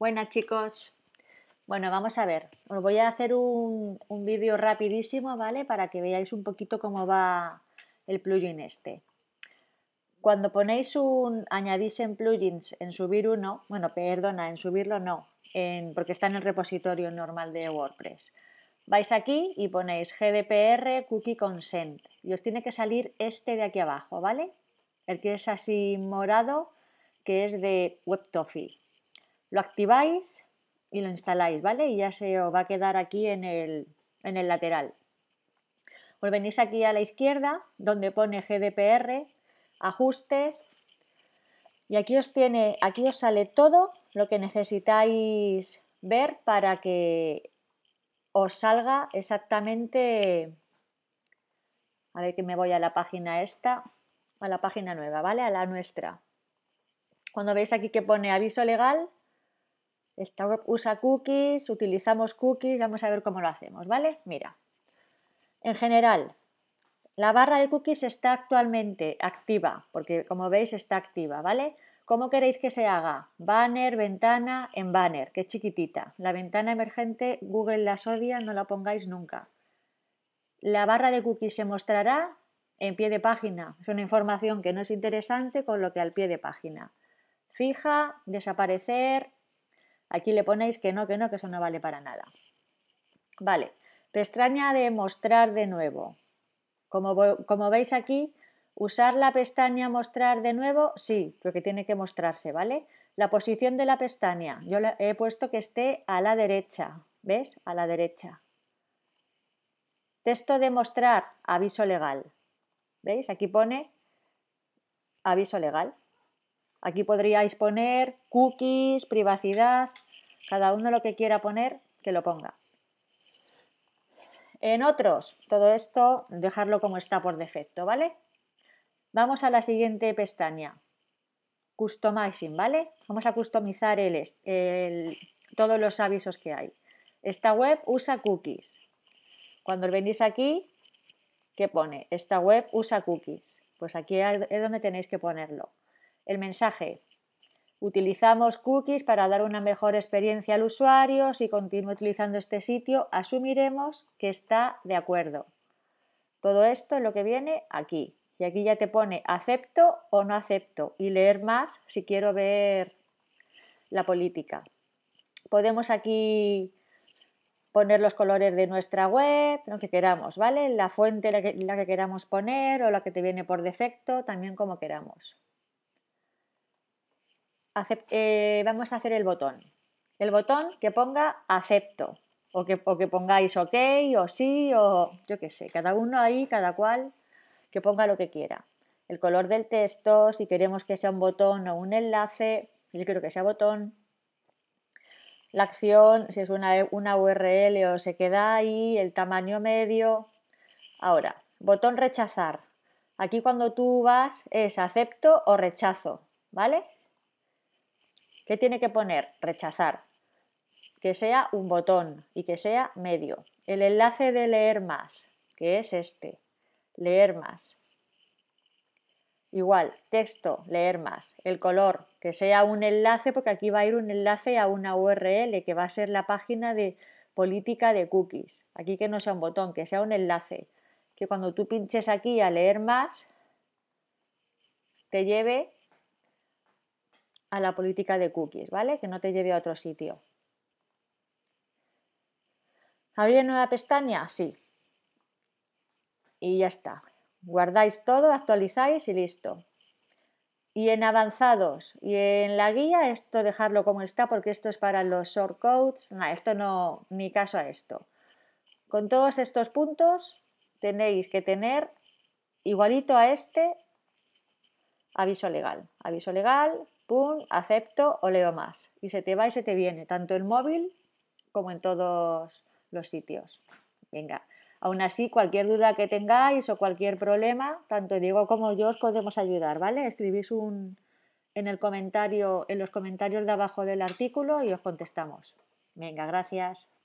Buenas chicos. Bueno, vamos a ver. Os voy a hacer un, vídeo rapidísimo, ¿vale? Para que veáis un poquito cómo va el plugin este. Cuando ponéis un, añadís en plugins, en subir uno, bueno, perdona, en subirlo no, en, porque está en el repositorio normal de WordPress. Vais aquí y ponéis GDPR Cookie Consent y os tiene que salir este de aquí abajo, ¿vale? El que es así morado, que es de WebToffee. Lo activáis y lo instaláis, ¿vale? Y ya se os va a quedar aquí en el, lateral. Pues venís aquí a la izquierda, donde pone GDPR, ajustes, y aquí os, tiene, aquí os sale todo lo que necesitáis ver para que os salga exactamente... A ver que me voy a la página esta, a la página nueva, ¿vale? A la nuestra. Cuando veis aquí que pone aviso legal, esta usa cookies, utilizamos cookies, vamos a ver cómo lo hacemos, ¿vale? Mira, en general, la barra de cookies está actualmente activa, porque como veis está activa, ¿vale? ¿Cómo queréis que se haga? Banner, ventana, en banner, que es chiquitita. La ventana emergente, Google la odia, no la pongáis nunca. La barra de cookies se mostrará en pie de página. Es una información que no es interesante, con lo que al pie de página. Fija, desaparecer, Aquí le ponéis que no, que no, que eso no vale para nada. Vale, pestaña de mostrar de nuevo. Como, veis aquí, usar la pestaña mostrar de nuevo, sí, porque tiene que mostrarse, ¿vale? La posición de la pestaña, yo he puesto que esté a la derecha, ¿ves? A la derecha. Texto de mostrar, aviso legal. ¿Veis? Aquí pone aviso legal. Aquí podríais poner cookies, privacidad, cada uno lo que quiera poner, que lo ponga. En otros, todo esto dejarlo como está por defecto, ¿vale? Vamos a la siguiente pestaña, Customizing, ¿vale? Vamos a customizar el, todos los avisos que hay. Esta web usa cookies. Cuando vendéis aquí, ¿qué pone? Esta web usa cookies. Pues aquí es donde tenéis que ponerlo. El mensaje. Utilizamos cookies para dar una mejor experiencia al usuario. Si continúa utilizando este sitio, asumiremos que está de acuerdo. Todo esto es lo que viene aquí. Y aquí ya te pone acepto o no acepto y leer más si quiero ver la política. Podemos aquí poner los colores de nuestra web, lo que queramos, ¿vale? La fuente la que queramos poner o la que te viene por defecto, también como queramos. Eh, vamos a hacer el botón. El botón que ponga acepto. O que, que pongáis ok o sí o yo qué sé. Cada uno ahí, cada cual, que ponga lo que quiera. El color del texto, si queremos que sea un botón o un enlace, yo quiero que sea botón. La acción, si es una, una URL o se queda ahí, el tamaño medio. Ahora, botón rechazar. Aquí cuando tú vas es acepto o rechazo, ¿vale? ¿Qué tiene que poner? Rechazar. Que sea un botón y que sea medio. El enlace de leer más, que es este. Leer más. Igual, texto, leer más. El color, que sea un enlace, porque aquí va a ir un enlace a una URL, que va a ser la página de política de cookies. Aquí que no sea un botón, que sea un enlace. Que cuando tú pinches aquí a leer más, te lleve a la política de cookies, ¿vale? Que no te lleve a otro sitio. ¿Abrir nueva pestaña? Sí. Y ya está. Guardáis todo, actualizáis y listo. Y en avanzados y en la guía, esto dejarlo como está porque esto es para los shortcodes. No, esto no, ni caso a esto. Con todos estos puntos tenéis que tener igualito a este aviso legal. Aviso legal, pum, acepto o leo más. Y se te va y se te viene, tanto el móvil como en todos los sitios. Venga, aún así, cualquier duda que tengáis o cualquier problema, tanto Diego como yo os podemos ayudar, ¿vale? Escribís un en el comentario, en los comentarios de abajo del artículo y os contestamos. Venga, gracias.